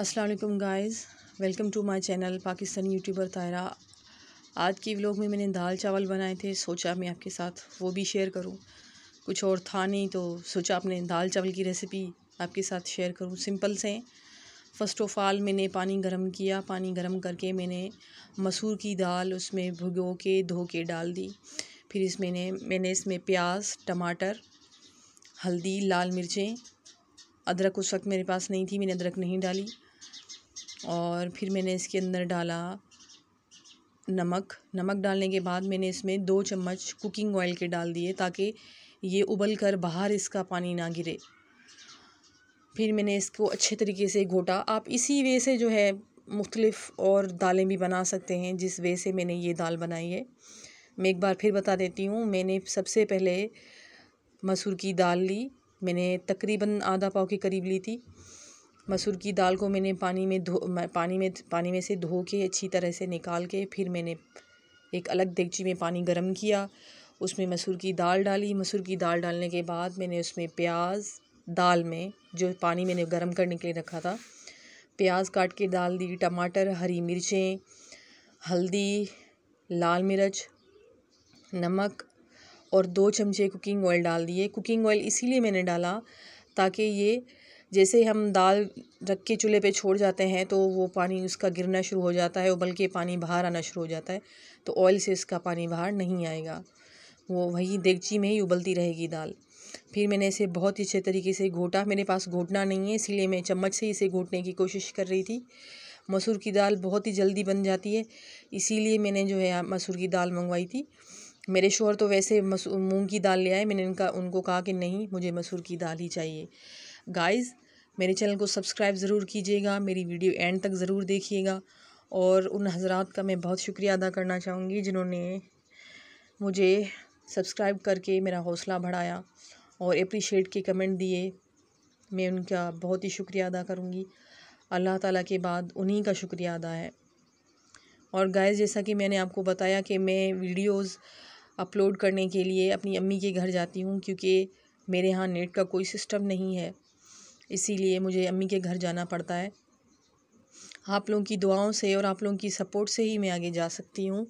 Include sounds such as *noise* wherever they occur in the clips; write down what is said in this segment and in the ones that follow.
असलकम guys welcome to my channel Pakistani YouTuber Tayra आज की व्लॉग में मैंने दाल चावल बनाए थे सोचा मैं आपके साथ वो भी शेयर करूं कुछ और था नहीं तो सोचा आपने दाल चावल की रेसिपी आपके साथ शेयर करूं सिंपल से फ़र्स्ट ऑफ़ आल मैंने पानी गर्म किया पानी गर्म करके मैंने मसूर की दाल उसमें भुगो के धो के डाल दी फिर इसमें मैंने इसमें प्याज टमाटर हल्दी लाल मिर्चें अदरक उस वक्त मेरे पास नहीं थी मैंने अदरक नहीं डाली और फिर मैंने इसके अंदर डाला नमक नमक डालने के बाद मैंने इसमें दो चम्मच कुकिंग ऑयल के डाल दिए ताकि ये उबल कर बाहर इसका पानी ना गिरे फिर मैंने इसको अच्छे तरीके से घोटा आप इसी वे से जो है मुख्तलिफ़ और दालें भी बना सकते हैं जिस वे से मैंने ये दाल बनाई है मैं एक बार फिर बता देती हूँ मैंने सबसे पहले मसूर की दाल ली मैंने तकरीबन आधा पाव के करीब ली थी मसूर की दाल को मैंने पानी में धो पानी में पानी में से धो के अच्छी तरह से निकाल के फिर मैंने एक अलग देगची में पानी गर्म किया उसमें मसूर की दाल डाली मसूर की दाल डालने के बाद मैंने उसमें प्याज दाल में जो पानी मैंने गर्म करने के लिए रखा था प्याज काट के डाल दी टमाटर हरी मिर्चें हल्दी लाल मिर्च नमक और दो चमचे कुकिंग ऑयल डाल दिए कुकिंग ऑयल इसीलिए मैंने डाला ताकि ये जैसे ही हम दाल रख के चूल्हे पे छोड़ जाते हैं तो वो पानी उसका गिरना शुरू हो जाता है उबल के पानी बाहर आना शुरू हो जाता है तो ऑयल से इसका पानी बाहर नहीं आएगा वो वही देगची में ही उबलती रहेगी दाल फिर मैंने इसे बहुत ही अच्छे तरीके से घोटा मेरे पास घोटना नहीं है इसलिए मैं चम्मच से इसे घोटने की कोशिश कर रही थी मसूर की दाल बहुत ही जल्दी बन जाती है इसीलिए मैंने जो है मसूर की दाल मंगवाई थी मेरे शोहर तो वैसे मूंग की दाल ले आए मैंने उनका उनको कहा कि नहीं मुझे मसूर की दाल ही चाहिए गाइस मेरे चैनल को सब्सक्राइब ज़रूर कीजिएगा मेरी वीडियो एंड तक ज़रूर देखिएगा और उन हज़रा का मैं बहुत शुक्रिया अदा करना चाहूँगी जिन्होंने मुझे सब्सक्राइब करके मेरा हौसला बढ़ाया और अप्रिशिएट के कमेंट दिए मैं उनका बहुत ही शुक्रिया अदा करूँगी अल्लाह ताला के बाद उन्हीं का शुक्रिया अदा है और गाइस जैसा कि मैंने आपको बताया कि मैं वीडियोस अपलोड करने के लिए अपनी अम्मी के घर जाती हूँ क्योंकि मेरे यहाँ नेट का कोई सिस्टम नहीं है इसीलिए मुझे अम्मी के घर जाना पड़ता है आप लोगों की दुआओं से और आप लोगों की सपोर्ट से ही मैं आगे जा सकती हूँ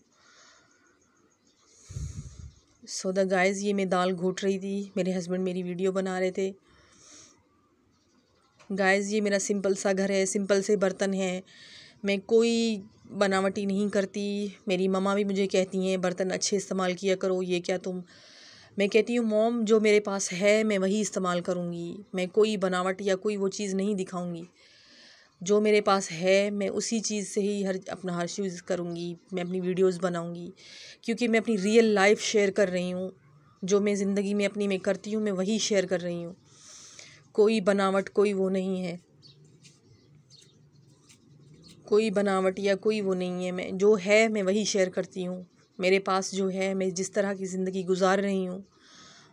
सो द गाइस ये मैं दाल घोट रही थी मेरे हस्बैंड मेरी वीडियो बना रहे थे गाइस ये मेरा सिंपल सा घर है सिंपल से बर्तन है मैं कोई बनावटी नहीं करती मेरी मम्मा भी मुझे कहती हैं बर्तन अच्छे इस्तेमाल किया करो ये क्या तुम मैं कहती हूँ मोम जो मेरे पास है मैं वही इस्तेमाल करूँगी मैं कोई बनावट या कोई वो चीज़ नहीं दिखाऊँगी जो मेरे पास है मैं उसी चीज़ से ही हर अपना हर चीज़ करूँगी मैं अपनी वीडियोस बनाऊँगी क्योंकि मैं अपनी रियल लाइफ शेयर कर रही हूँ जो मैं ज़िंदगी में अपनी मैं करती हूँ मैं वही शेयर कर रही हूँ कोई बनावट कोई वो नहीं है कोई बनावट या कोई वो नहीं है मैं जो है मैं वही शेयर करती हूँ मेरे पास जो है मैं जिस तरह की ज़िंदगी गुजार रही हूँ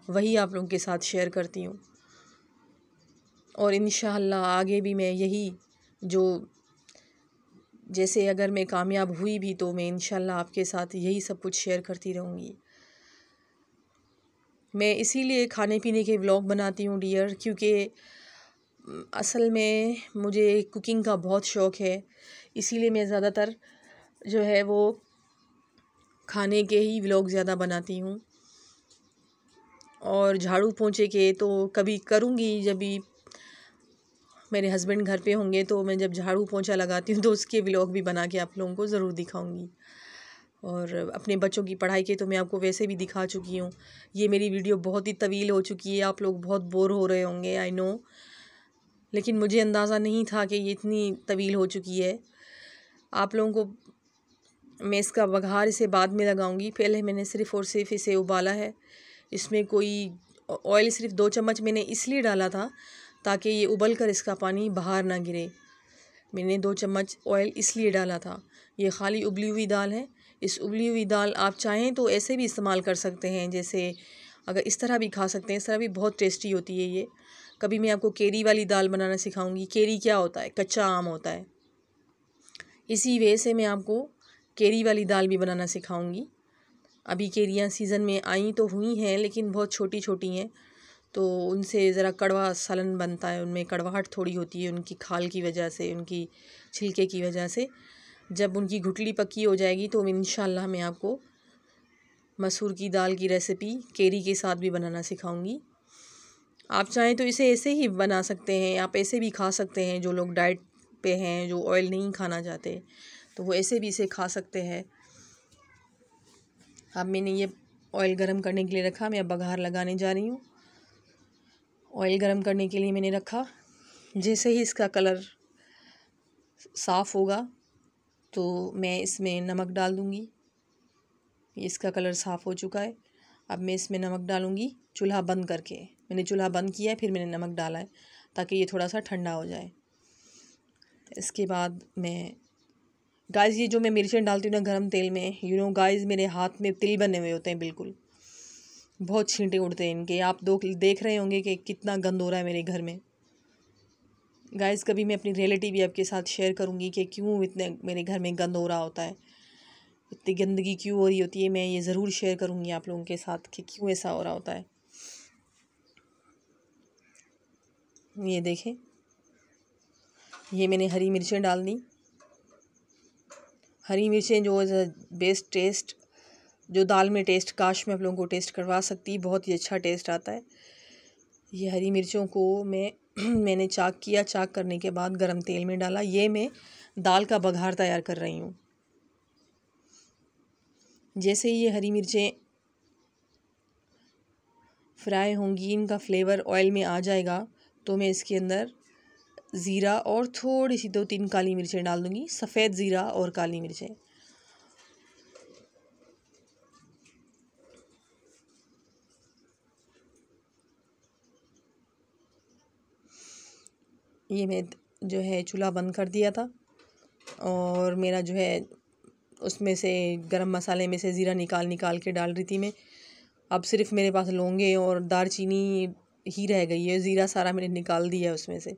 वही आप लोगों के साथ शेयर करती हूँ और इन आगे भी मैं यही जो जैसे अगर मैं कामयाब हुई भी तो मैं इन आपके साथ यही सब कुछ शेयर करती रहूँगी मैं इसीलिए खाने पीने के ब्लॉग बनाती हूँ डियर क्योंकि असल में मुझे कुकिंग का बहुत शौक़ है इसीलिए मैं ज़्यादातर जो है वो खाने के ही व्लॉग ज़्यादा बनाती हूँ और झाड़ू पोंछे के तो कभी करूँगी जब भी मेरे हस्बैंड घर पे होंगे तो मैं जब झाड़ू पोंछा लगाती हूँ तो उसके व्लॉग भी बना के आप लोगों को ज़रूर दिखाऊँगी और अपने बच्चों की पढ़ाई के तो मैं आपको वैसे भी दिखा चुकी हूँ ये मेरी वीडियो बहुत ही तवील हो चुकी है आप लोग बहुत बोर हो रहे होंगे आई नो लेकिन मुझे अंदाज़ा नहीं था कि ये इतनी तवील हो चुकी है आप लोगों को मैं इसका बघार इसे बाद में लगाऊंगी पहले मैंने सिर्फ़ और सिर्फ इसे उबाला है इसमें कोई ऑयल सिर्फ दो चम्मच मैंने इसलिए डाला था ताकि ये उबल कर इसका पानी बाहर ना गिरे मैंने दो चम्मच ऑयल इसलिए डाला था ये खाली उबली हुई दाल है इस उबली हुई दाल आप चाहें तो ऐसे भी इस्तेमाल कर सकते हैं जैसे अगर इस तरह भी खा सकते हैं इस तरह भी बहुत टेस्टी होती है ये कभी मैं आपको केरी वाली दाल बनाना सिखाऊंगी केरी क्या होता है कच्चा आम होता है इसी वजह से मैं आपको केरी वाली दाल भी बनाना सिखाऊंगी अभी केरियाँ सीज़न में आई तो हुई हैं लेकिन बहुत छोटी छोटी हैं तो उनसे ज़रा कड़वा सालन बनता है उनमें कड़वाहट थोड़ी होती है उनकी खाल की वजह से उनकी छिलके की वजह से जब उनकी घुटली पक्की हो जाएगी तो इन मैं आपको मसूर की दाल की रेसिपी केरी के साथ भी बनाना सिखाऊंगी आप चाहें तो इसे ऐसे ही बना सकते हैं आप ऐसे भी खा सकते हैं जो लोग डाइट पे हैं जो ऑयल नहीं खाना चाहते तो वो ऐसे भी इसे खा सकते हैं अब मैंने ये ऑयल गरम करने के लिए रखा मैं अब बघार लगाने जा रही हूँ ऑयल गरम करने के लिए मैंने रखा जैसे ही इसका कलर साफ़ होगा तो मैं इसमें नमक डाल दूँगी इसका कलर साफ़ हो चुका है अब मैं इसमें नमक डालूँगी चूल्हा बंद करके मैंने चूल्हा बंद किया है फिर मैंने नमक डाला है ताकि ये थोड़ा सा ठंडा हो जाए इसके बाद मैं गाइस ये जो मैं मिर्चें डालती हूँ ना गर्म तेल में यू नो गाइस मेरे हाथ में तिल बने हुए होते हैं बिल्कुल बहुत छींटे उड़ते हैं इनके आप दो देख रहे होंगे कि कितना गंद हो रहा है मेरे घर में गाइस कभी मैं अपनी रियलिटी भी आपके साथ शेयर करूँगी कि क्यों इतने मेरे घर में गंद हो रहा होता है इतनी गंदगी क्यों हो रही होती है मैं ये ज़रूर शेयर करूँगी आप लोगों के साथ कि क्यों ऐसा हो रहा होता है ये देखें ये मैंने हरी मिर्चें डाल दी हरी मिर्चें जो इज़ बेस्ट टेस्ट जो दाल में टेस्ट काश में आप लोगों को टेस्ट करवा सकती बहुत ही अच्छा टेस्ट आता है ये हरी मिर्चों को मैं *clears throat* मैंने चाक किया चाक करने के बाद गरम तेल में डाला ये मैं दाल का बघार तैयार कर रही हूँ जैसे ही ये हरी मिर्चें फ्राई होंगी इनका फ्लेवर ऑयल में आ जाएगा तो मैं इसके अंदर ज़ीरा और थोड़ी सी दो तीन काली मिर्चें डाल दूँगी सफ़ेद ज़ीरा और काली मिर्चें ये मैं जो है चूल्हा बंद कर दिया था और मेरा जो है उसमें से गरम मसाले में से ज़ीरा निकाल निकाल के डाल रही थी मैं अब सिर्फ़ मेरे पास लौंगे और दारचीनी ही रह गई है ज़ीरा सारा मैंने निकाल दिया है उसमें से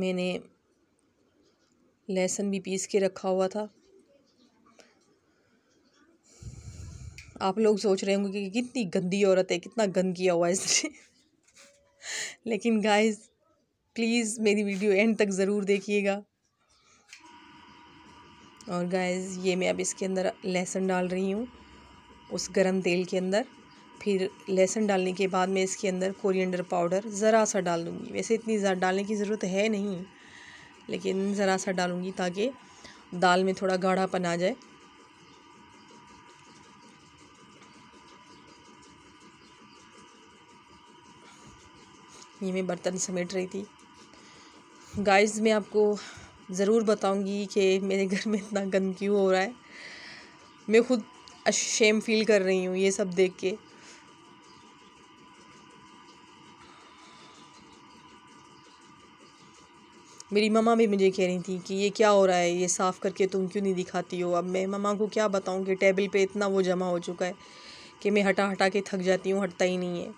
मैंने लहसुन भी पीस के रखा हुआ था आप लोग सोच रहे होंगे कि कितनी गंदी औरत है कितना गंद किया हुआ है इसने *laughs* लेकिन गाइस प्लीज़ मेरी वीडियो एंड तक ज़रूर देखिएगा और गाइस ये मैं अब इसके अंदर लहसुन डाल रही हूँ उस गरम तेल के अंदर फिर लहसुन डालने के बाद मैं इसके अंदर कोरिएंडर पाउडर ज़रा सा डाल दूँगी वैसे इतनी डालने की ज़रूरत है नहीं लेकिन ज़रा सा डालूँगी ताकि दाल में थोड़ा गाढ़ापन आ जाए ये मैं बर्तन समेट रही थी गाइस मैं आपको ज़रूर बताऊंगी कि मेरे घर में इतना गंद क्यों हो रहा है मैं खुद शेम फील कर रही हूँ ये सब देख के मेरी ममा भी मुझे कह रही थी कि ये क्या हो रहा है ये साफ़ करके तुम क्यों नहीं दिखाती हो अब मैं ममा को क्या बताऊँ कि टेबल पे इतना वो जमा हो चुका है कि मैं हटा हटा के थक जाती हूँ हटता ही नहीं है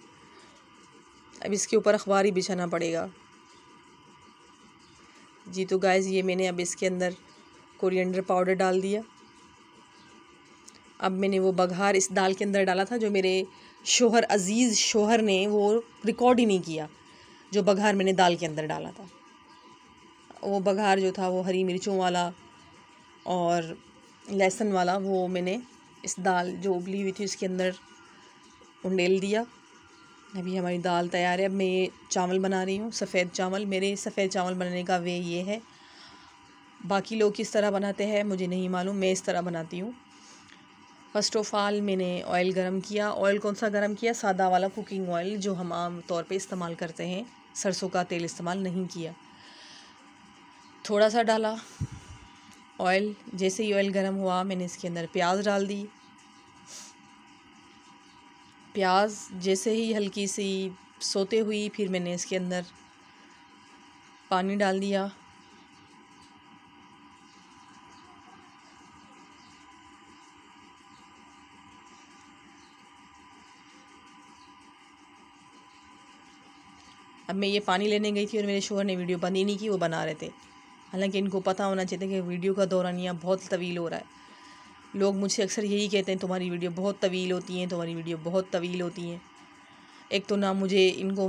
अब इसके ऊपर अखबार ही बिछाना पड़ेगा जी तो गाइज़ ये मैंने अब इसके अंदर कोरिएंडर पाउडर डाल दिया अब मैंने वो बघार इस दाल के अंदर डाला था जो मेरे शोहर अज़ीज़ शोहर ने वो रिकॉर्ड ही नहीं किया जो बघार मैंने दाल के अंदर डाला था वो बघार जो था वो हरी मिर्चों वाला और लहसुन वाला वो मैंने इस दाल जो उबली हुई थी उसके अंदर उंडेल दिया अभी हमारी दाल तैयार है अब मैं ये चावल बना रही हूँ सफ़ेद चावल मेरे सफ़ेद चावल बनाने का वे ये है बाकी लोग किस तरह बनाते हैं मुझे नहीं मालूम मैं इस तरह बनाती हूँ फ़र्स्ट ऑफ़ आल मैंने ऑयल गरम किया ऑयल कौन सा गरम किया सादा वाला कुकिंग ऑयल जो हम आम तौर पे इस्तेमाल करते हैं सरसों का तेल इस्तेमाल नहीं किया थोड़ा सा डाला ऑयल जैसे ही ऑयल गर्म हुआ मैंने इसके अंदर प्याज डाल दी प्याज जैसे ही हल्की सी सोते हुई फिर मैंने इसके अंदर पानी डाल दिया अब मैं ये पानी लेने गई थी और मेरे शोहर ने वीडियो बंद ही नहीं की वो बना रहे थे हालांकि इनको पता होना चाहिए कि वीडियो का दौरान यहाँ बहुत तवील हो रहा है लोग मुझसे अक्सर यही कहते हैं तुम्हारी वीडियो बहुत तवील होती हैं तुम्हारी वीडियो बहुत तवील होती हैं एक तो ना मुझे इनको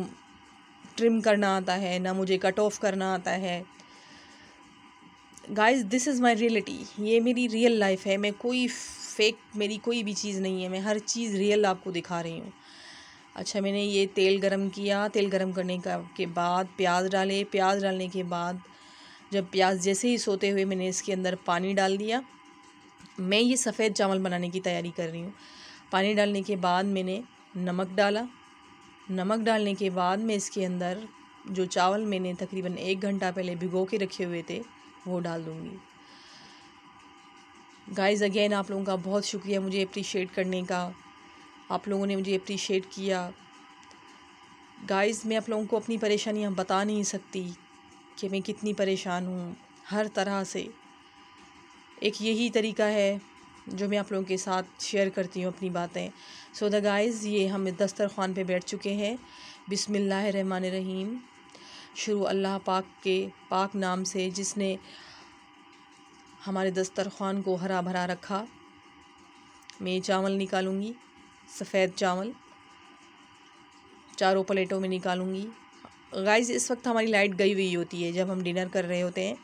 ट्रिम करना आता है ना मुझे कट ऑफ करना आता है guys this is my reality ये मेरी रियल लाइफ है मैं कोई फेक मेरी कोई भी चीज़ नहीं है मैं हर चीज़ रियल आपको दिखा रही हूँ अच्छा मैंने ये तेल गरम किया तेल गरम करने का के बाद प्याज डाले प्याज डालने के बाद जब प्याज जैसे ही सोते हुए मैंने इसके अंदर पानी डाल दिया मैं ये सफ़ेद चावल बनाने की तैयारी कर रही हूँ पानी डालने के बाद मैंने नमक डाला नमक डालने के बाद मैं इसके अंदर जो चावल मैंने तकरीबन एक घंटा पहले भिगो के रखे हुए थे वो डाल दूँगी गाइस अगेन आप लोगों का बहुत शुक्रिया मुझे अप्रिशिएट करने का आप लोगों ने मुझे अप्रिशिएट किया गाइस मैं आप लोगों को अपनी परेशानियाँ बता नहीं सकती कि मैं कितनी परेशान हूँ हर तरह से एक यही तरीका है जो मैं आप लोगों के साथ शेयर करती हूँ अपनी बातें सो द गाइस ये हम दस्तरखान पे बैठ चुके हैं बिसमिल्लामान रहीम शुरू अल्लाह पाक के पाक नाम से जिसने हमारे दस्तरखान को हरा भरा रखा मैं चावल निकालूँगी सफ़ेद चावल चारों प्लेटों में निकालूँगी गाइज़ इस वक्त हमारी लाइट गई हुई होती है जब हम डिनर कर रहे होते हैं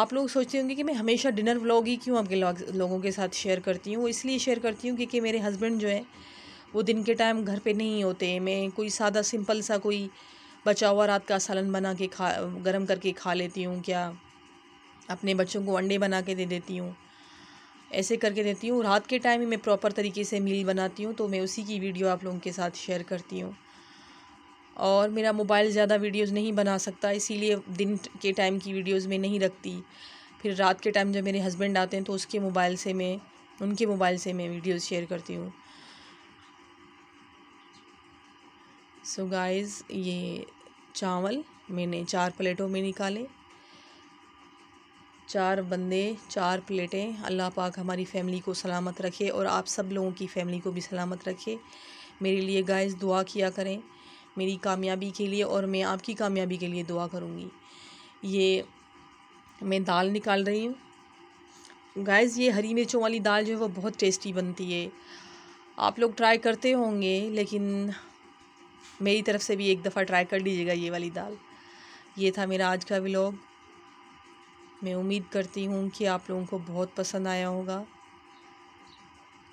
आप लोग सोचते होंगे कि मैं हमेशा डिनर व्लॉग ही क्यों आपके लोगों के साथ शेयर करती हूँ वो इसलिए शेयर करती हूँ क्योंकि मेरे हस्बैंड जो हैं वो दिन के टाइम घर पे नहीं होते मैं कोई सादा सिंपल सा कोई बचा हुआ रात का सालन बना के खा गर्म करके खा लेती हूँ क्या अपने बच्चों को अंडे बना के दे देती हूँ ऐसे करके देती हूँ रात के टाइम ही मैं प्रॉपर तरीके से मील बनाती हूँ तो मैं उसी की वीडियो आप लोगों के साथ शेयर करती हूँ और मेरा मोबाइल ज़्यादा वीडियोस नहीं बना सकता इसीलिए दिन के टाइम की वीडियोस में नहीं रखती फिर रात के टाइम जब मेरे हस्बैंड आते हैं तो उसके मोबाइल से मैं उनके मोबाइल से मैं वीडियोस शेयर करती हूँ सो so गाइस ये चावल मैंने चार प्लेटों में निकाले चार बंदे चार प्लेटें अल्लाह पाक हमारी फ़ैमिली को सलामत रखे और आप सब लोगों की फ़ैमिली को भी सलामत रखे मेरे लिए गाइस दुआ किया करें मेरी कामयाबी के लिए और मैं आपकी कामयाबी के लिए दुआ करूँगी ये मैं दाल निकाल रही हूँ गाइस ये हरी मिर्चों वाली दाल जो है वो बहुत टेस्टी बनती है आप लोग ट्राई करते होंगे लेकिन मेरी तरफ से भी एक दफ़ा ट्राई कर लीजिएगा ये वाली दाल ये था मेरा आज का व्लॉग मैं उम्मीद करती हूँ कि आप लोगों को बहुत पसंद आया होगा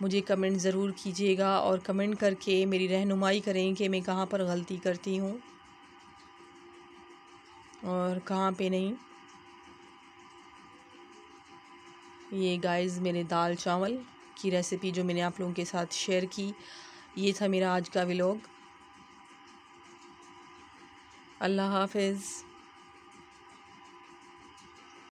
मुझे कमेंट ज़रूर कीजिएगा और कमेंट करके मेरी रहनुमाई करें कि मैं कहाँ पर गलती करती हूँ और कहाँ पे नहीं ये गाइस मेरे दाल चावल की रेसिपी जो मैंने आप लोगों के साथ शेयर की ये था मेरा आज का व्लॉग अल्लाह हाफिज़